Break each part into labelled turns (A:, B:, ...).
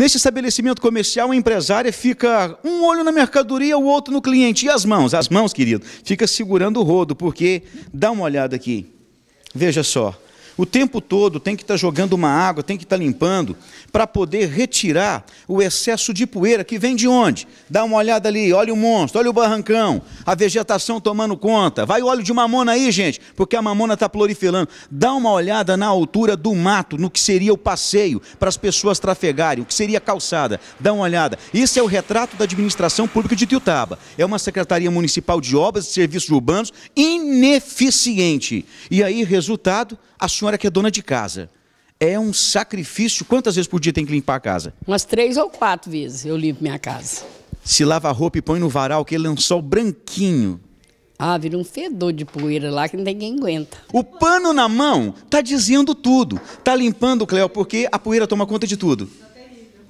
A: Nesse estabelecimento comercial, a empresária fica um olho na mercadoria, o outro no cliente. E as mãos? As mãos, querido, fica segurando o rodo, porque dá uma olhada aqui. Veja só, o tempo todo tem que estar tá jogando uma água, tem que estar tá limpando, para poder retirar o excesso de poeira que vem de onde? Dá uma olhada ali, olha o monstro, olha o barrancão, a vegetação tomando conta. Vai o óleo de mamona aí, gente, porque a mamona está proliferando. Dá uma olhada na altura do mato, no que seria o passeio para as pessoas trafegarem, o que seria a calçada. Dá uma olhada. Isso é o retrato da administração pública de Tiutaba. É uma Secretaria Municipal de Obras e Serviços Urbanos ineficiente. E aí, resultado, a senhora senhora que é dona de casa, é um sacrifício. Quantas vezes por dia tem que limpar a casa?
B: Umas três ou quatro vezes eu limpo minha casa.
A: Se lava a roupa e põe no varal, que ele é um sol branquinho.
B: Ah, vira um fedor de poeira lá que não tem quem aguenta. O pano na
A: mão tá dizendo tudo. Tá limpando, Cléo, porque a poeira toma conta de tudo.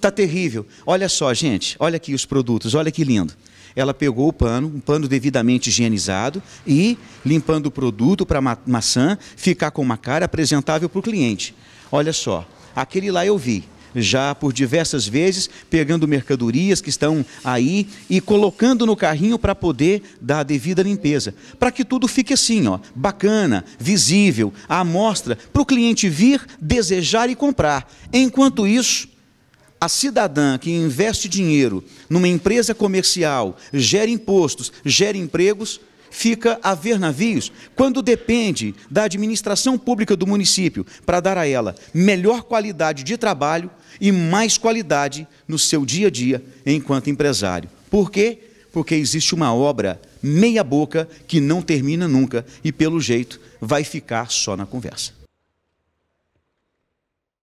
A: Tá terrível. Olha só, gente, olha aqui os produtos, olha que lindo. Ela pegou o pano, um pano devidamente higienizado, e limpando o produto para ma maçã ficar com uma cara apresentável para o cliente. Olha só, aquele lá eu vi já por diversas vezes, pegando mercadorias que estão aí e colocando no carrinho para poder dar a devida limpeza. Para que tudo fique assim, ó, bacana, visível, à amostra, para o cliente vir, desejar e comprar. Enquanto isso, a cidadã que investe dinheiro numa empresa comercial, gera impostos, gera empregos, fica a ver navios quando depende da administração pública do município para dar a ela melhor qualidade de trabalho e mais qualidade no seu dia a dia enquanto empresário. Por quê? Porque existe uma obra meia-boca que não termina nunca e, pelo jeito, vai ficar só na conversa.